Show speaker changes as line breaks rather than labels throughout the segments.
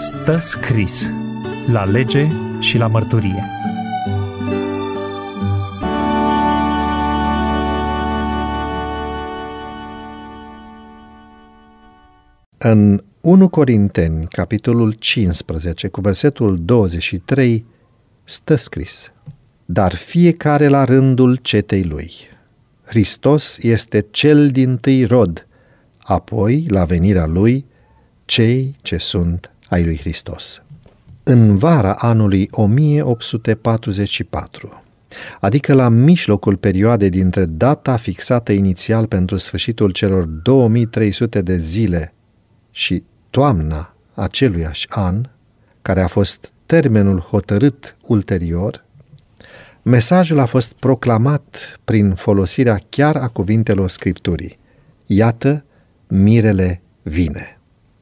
Stă scris la lege și la mărturie. În 1 Corinteni, capitolul 15, cu versetul 23, stă scris Dar fiecare la rândul cetei lui. Hristos este cel din tâi rod, apoi, la venirea lui, cei ce sunt ai lui Hristos. În vara anului 1844, adică la mijlocul perioadei dintre data fixată inițial pentru sfârșitul celor 2300 de zile și toamna aceluiași an, care a fost termenul hotărât ulterior, mesajul a fost proclamat prin folosirea chiar a cuvintelor Scripturii. Iată, mirele vine.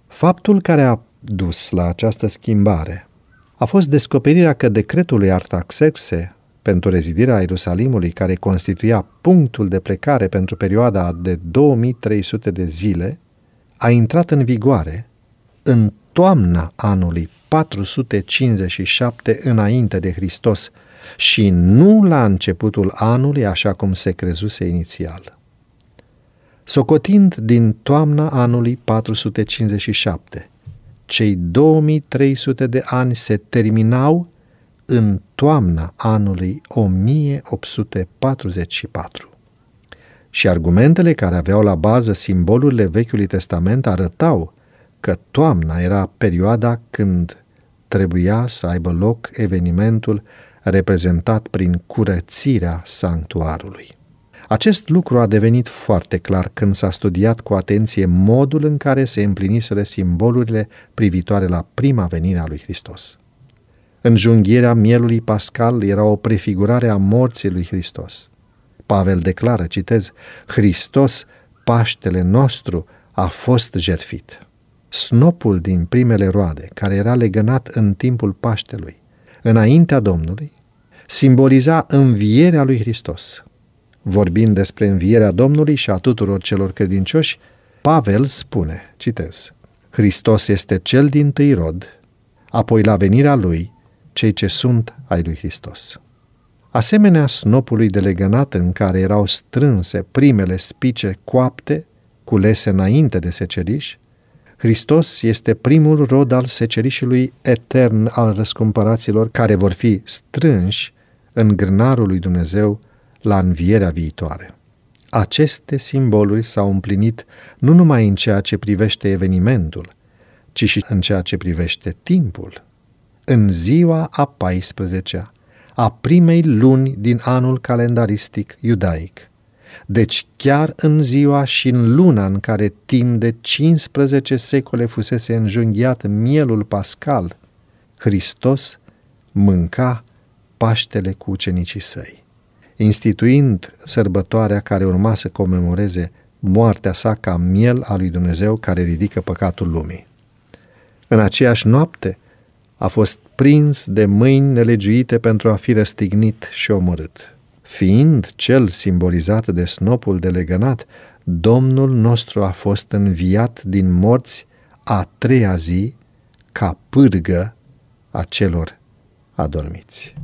Faptul care a dus la această schimbare a fost descoperirea că decretul lui Artaxerxe pentru rezidirea Ierusalimului, care constituia punctul de plecare pentru perioada de 2300 de zile, a intrat în vigoare în toamna anului 457 înainte de Hristos și nu la începutul anului așa cum se crezuse inițial. Socotind din toamna anului 457, cei 2300 de ani se terminau în toamna anului 1844. Și argumentele care aveau la bază simbolurile Vechiului Testament arătau că toamna era perioada când trebuia să aibă loc evenimentul reprezentat prin curățirea sanctuarului. Acest lucru a devenit foarte clar când s-a studiat cu atenție modul în care se împliniseră simbolurile privitoare la prima venire a lui Hristos. Înjunghierea mielului pascal era o prefigurare a morții lui Hristos. Pavel declară, citez, Hristos, Paștele nostru, a fost jertfit. Snopul din primele roade, care era legănat în timpul Paștelui, înaintea Domnului, simboliza învierea lui Hristos, Vorbind despre învierea Domnului și a tuturor celor credincioși, Pavel spune, citez, Hristos este cel din tâi rod, apoi la venirea Lui, cei ce sunt ai Lui Hristos. Asemenea snopului de legănat în care erau strânse primele spice coapte, culese înainte de seceriș, Hristos este primul rod al secerișului etern al răscumpăraților care vor fi strânși în grânarul lui Dumnezeu la învierea viitoare. Aceste simboluri s-au împlinit nu numai în ceea ce privește evenimentul, ci și în ceea ce privește timpul. În ziua a 14-a, a primei luni din anul calendaristic iudaic. Deci chiar în ziua și în luna în care timp de 15 secole fusese înjunghiat mielul pascal, Hristos mânca paștele cu ucenicii săi instituind sărbătoarea care urma să comemoreze moartea sa ca miel al lui Dumnezeu care ridică păcatul lumii. În aceeași noapte a fost prins de mâini nelegiuite pentru a fi răstignit și omorât. Fiind cel simbolizat de snopul de legănat, Domnul nostru a fost înviat din morți a treia zi ca pârgă a celor adormiți.